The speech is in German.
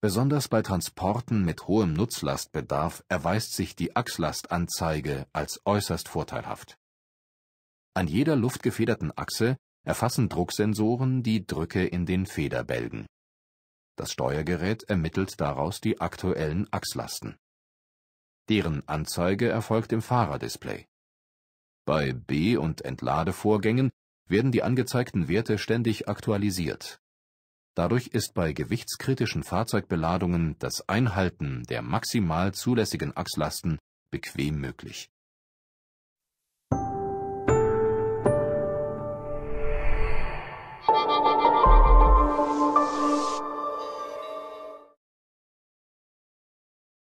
Besonders bei Transporten mit hohem Nutzlastbedarf erweist sich die Achslastanzeige als äußerst vorteilhaft. An jeder luftgefederten Achse erfassen Drucksensoren die Drücke in den Federbälgen. Das Steuergerät ermittelt daraus die aktuellen Achslasten. Deren Anzeige erfolgt im Fahrerdisplay. Bei B- und Entladevorgängen werden die angezeigten Werte ständig aktualisiert Dadurch ist bei gewichtskritischen Fahrzeugbeladungen das Einhalten der maximal zulässigen Achslasten bequem möglich